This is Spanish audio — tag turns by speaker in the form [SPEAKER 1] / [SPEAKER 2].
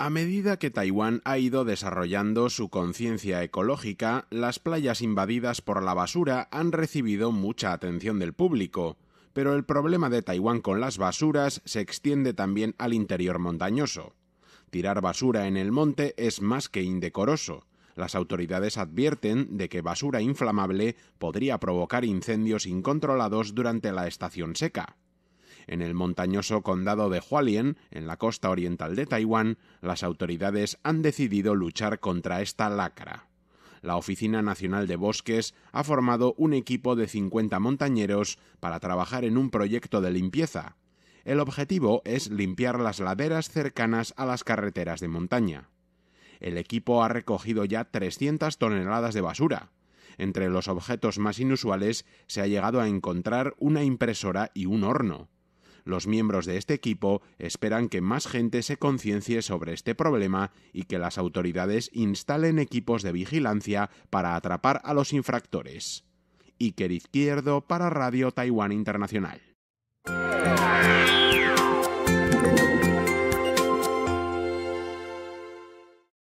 [SPEAKER 1] A medida que Taiwán ha ido desarrollando su conciencia ecológica, las playas invadidas por la basura han recibido mucha atención del público, pero el problema de Taiwán con las basuras se extiende también al interior montañoso. Tirar basura en el monte es más que indecoroso. Las autoridades advierten de que basura inflamable podría provocar incendios incontrolados durante la estación seca. En el montañoso condado de Hualien, en la costa oriental de Taiwán, las autoridades han decidido luchar contra esta lacra. La Oficina Nacional de Bosques ha formado un equipo de 50 montañeros para trabajar en un proyecto de limpieza. El objetivo es limpiar las laderas cercanas a las carreteras de montaña. El equipo ha recogido ya 300 toneladas de basura, entre los objetos más inusuales se ha llegado a encontrar una impresora y un horno. Los miembros de este equipo esperan que más gente se conciencie sobre este problema y que las autoridades instalen equipos de vigilancia para atrapar a los infractores. Iker Izquierdo para Radio Taiwán Internacional.